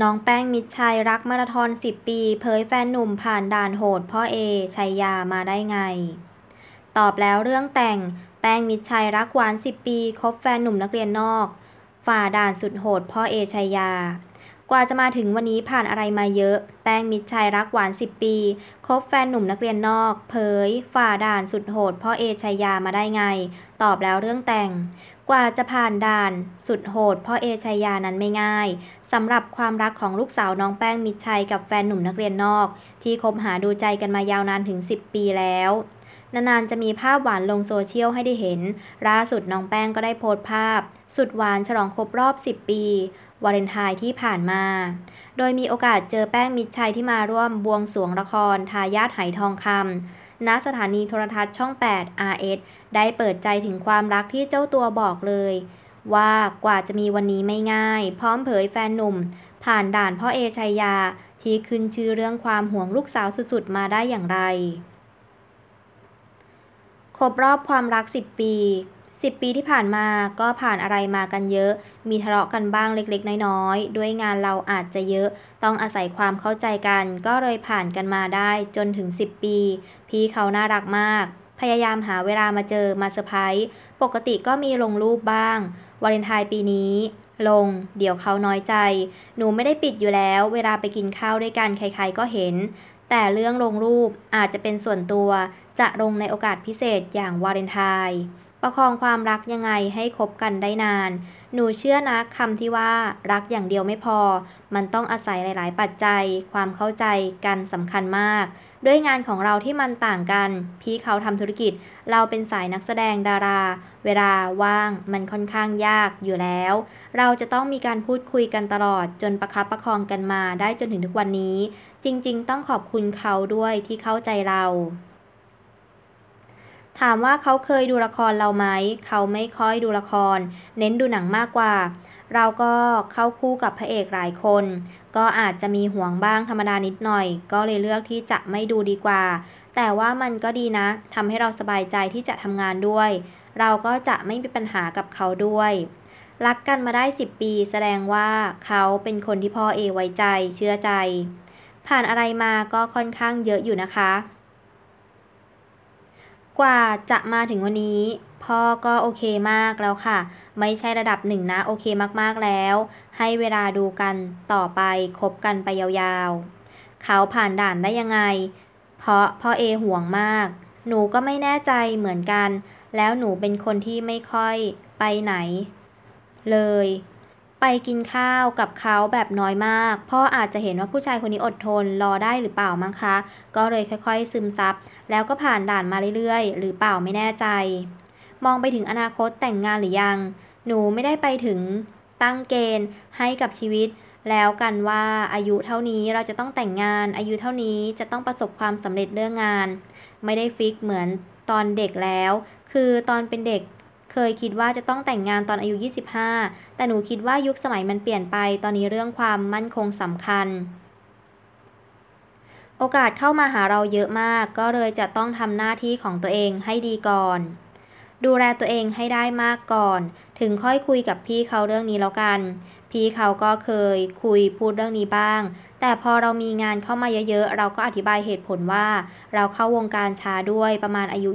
น้องแป้งมิตรชัยรักมาราธอน10 ปี เผยแฟนหนุ่มผ่านด่านโหดพ่อเอชัยยามาได้ไง ตอบแล้วเรื่องแต่ง แป้งมิตรชัยรักหวาน 10 ปี คบแฟนหนุ่มนักเรียนนอก ฝ่าด่านสุดโหดพ่อเอชัยยากว่าจะมาถึงวันนี้ผ่านอะไรมาเยอะ แป้งมิตรชัยรักหวาน 10 ปี คบแฟนหนุ่มนักเรียนนอก เผยฝ่าด่าน สุดโหด พ่อเอชัยยามาได้ไง ตอบแล้วเรื่องแต่ง กว่าจะผ่านด่าน สุดโหด พ่อเอชัยยานั้นไม่ง่ายสำหรับความรักของลูกสาวน้องแป้งมิตรชัยกับแฟนหนุ่มนักเรียนนอก ที่คบหาดูใจกันมายาวนานถึง 10 ปีแล้ว นานๆจะมีภาพหวานลงโซเชียลให้ได้เห็น ล่าสุดน้องแป้งก็ได้โพสต์ภาพ สุดหวานฉลองครบรอบ 10 ปีวาเลนไทน์ที่ผ่านมา โดยมีโอกาสเจอแป้งมิตรชัยที่มาร่วมบวงสรวงละคร ทายาทไหทองคำณสถานีโทรทัศน์ช่อง 8 RS ได้เปิดใจถึงความรักที่เจ้าตัวบอกเลย ว่ากว่าจะมีวันนี้ไม่ง่าย พร้อมเผยแฟนหนุ่มผ่านด่านพ่อเอชัยยา ที่คืนชื่อเรื่องความห่วงลูกสาวสุดๆ มาได้อย่างไร ครบรอบความรัก 10 ปี10ปีที่ผ่านมาก็ผ่านอะไรมากันเยอะ มีทะเลาะกันบ้างเล็ก ๆ น้อยๆ ด้วยงานเราอาจจะเยอะ ต้องอาศัยความเข้าใจกัน ก็เลยผ่านกันมาได้จนถึง 10 ปี พี่เขาน่ารักมาก พยายามหาเวลามาเจอมาเซอร์ไพรส์ ปกติก็มีลงรูปบ้าง วาเลนไทน์ปีนี้ ลง เดี๋ยวเขาน้อยใจ หนูไม่ได้ปิดอยู่แล้ว เวลาไปกินข้าวด้วยกันใครๆก็เห็น แต่เรื่องลงรูปอาจจะเป็นส่วนตัว จะลงในโอกาสพิเศษอย่างวาเลนไทน์ประคองความรักยังไงให้คบกันได้นาน หนูเชื่อนะคำที่ว่ารักอย่างเดียวไม่พอ มันต้องอาศัยหลาย ๆ ปัจจัย ความเข้าใจกันสำคัญมาก ด้วยงานของเราที่มันต่างกัน พี่เขาทำธุรกิจเราเป็นสายนักแสดงดารา เวลาว่างมันค่อนข้างยากอยู่แล้ว เราจะต้องมีการพูดคุยกันตลอด จนประคับประคองกันมาได้จนถึงทุกวันนี้ จริง ๆ ต้องขอบคุณเขาด้วยที่เข้าใจเราถามว่าเขาเคยดูละครเราไหม เขาไม่ค่อยดูละคร เน้นดูหนังมากกว่า เราก็เข้าคู่กับพระเอกหลายคน ก็อาจจะมีห่วงบ้างธรรมดา นิดหน่อย ก็เลยเลือกที่จะไม่ดูดีกว่า แต่ว่ามันก็ดีนะ ทำให้เราสบายใจที่จะทำงานด้วย เราก็จะไม่มีปัญหากับเขาด้วย รักกันมาได้ 10 ปี แสดงว่าเขาเป็นคนที่พ่อเอไว้ใจเชื่อใจ ผ่านอะไรมาก็ค่อนข้างเยอะอยู่นะคะกว่าจะมาถึงวันนี้พ่อก็โอเคมากแล้วค่ะ ไม่ใช่ระดับหนึ่งนะโอเคมากๆแล้ว ให้เวลาดูกันต่อไป คบกันไปยาวๆ เขาผ่านด่านได้ยังไง เพราะพ่อเอห่วงมาก หนูก็ไม่แน่ใจเหมือนกัน แล้วหนูเป็นคนที่ไม่ค่อยไปไหน เลยไปกินข้าวกับเขาแบบน้อยมากพ่ออาจจะเห็นว่าผู้ชายคนนี้อดทนรอได้หรือเปล่ามั้งคะ ก็เลยค่อยๆ ซึมซับแล้วก็ผ่านด่านมาเรื่อย ๆ หรือเปล่าไม่แน่ใจ มองไปถึงอนาคตแต่งงานหรือยัง หนูไม่ได้ไปถึงตั้งเกณฑ์ให้กับชีวิต แล้วกันว่าอายุเท่านี้เราจะต้องแต่งงานอายุเท่านี้จะต้องประสบความสำเร็จเรื่องงาน ไม่ได้ฟิกเหมือนตอนเด็กแล้ว คือตอนเป็นเด็กคยคิดว่าจะต้องแต่งงานตอนอายุ 25 แต่หนูคิดว่ายุคสมัยมันเปลี่ยนไปตอนนี้เรื่องความมั่นคงสำคัญ โอกาสเข้ามาหาเราเยอะมากก็เลยจะต้องทำหน้าที่ของตัวเองให้ดีก่อน ดูแลตัวเองให้ได้มากก่อน ถึงค่อยคุยกับพี่เขาเรื่องนี้แล้วกันพี่เขาก็เคยคุยพูดเรื่องนี้บ้าง แต่พอเรามีงานเข้ามาเยอะๆ เราก็อธิบายเหตุผลว่า เราเข้าวงการช้าด้วยประมาณอายุ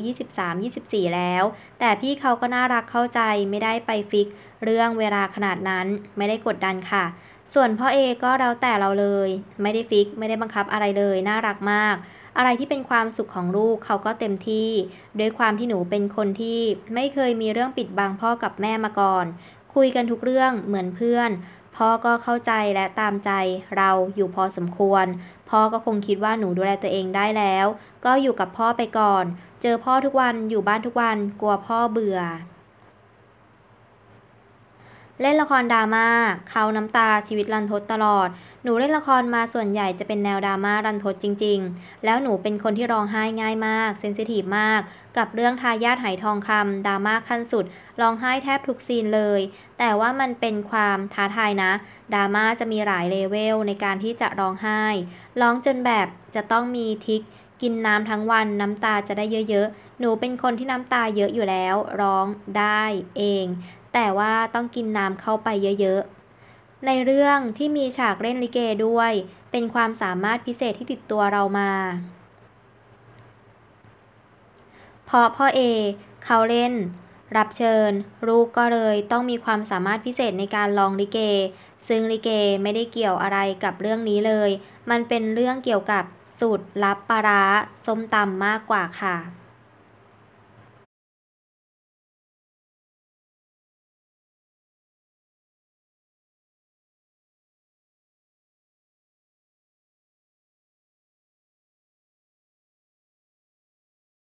23-24 แล้ว แต่พี่เขาก็น่ารักเข้าใจ ไม่ได้ไปฟิก เรื่องเวลาขนาดนั้นไม่ได้กดดันค่ะ ส่วนพ่อเอก็เราแต่เราเลย ไม่ได้ฟิกไม่ได้บังคับอะไรเลยน่ารักมาก อะไรที่เป็นความสุขของลูกเขาก็เต็มที่ ด้วยความที่หนูเป็นคนที่ไม่เคยมีเรื่องปิดบังพ่อกับแม่มาก่อนคุยกันทุกเรื่องเหมือนเพื่อน พ่อก็เข้าใจและตามใจ เราอยู่พอสมควร พ่อก็คงคิดว่าหนูดูแลตัวเองได้แล้ว ก็อยู่กับพ่อไปก่อน เจอพ่อทุกวันอยู่บ้านทุกวันกลัวพ่อเบื่อ เล่นละครดราม่าเขาน้ำตาชีวิตรันทดตลอดหนูเล่นละครมาส่วนใหญ่จะเป็นแนวดราม่ารันทดจริงๆ แล้วหนูเป็นคนที่ร้องไห้ง่ายมาก เซนซิทีฟมาก กับเรื่องทายาทหายทองคำดราม่าขั้นสุดร้องไห้แทบทุกซีนเลย แต่ว่ามันเป็นความท้าทายนะดราม่าจะมีหลายเลเวลในการที่จะร้องไห้ ร้องจนแบบจะต้องมีทิกกินน้ำทั้งวันน้ำตาจะได้เยอะๆ หนูเป็นคนที่น้ำตาเยอะอยู่แล้ว ร้องได้เอง แต่ว่าต้องกินน้ำเข้าไปเยอะๆในเรื่องที่มีฉากเล่นลิเกด้วย เป็นความสามารถพิเศษที่ติดตัวเรามาเพราะพ่อเอเขาเล่น รับเชิญลูกก็เลยต้องมีความสามารถพิเศษในการลองลิเก ซึ่งลิเกไม่ได้เกี่ยวอะไรกับเรื่องนี้เลย มันเป็นเรื่องเกี่ยวกับสูตรลับปลาร้าส้มตำมากกว่าค่ะ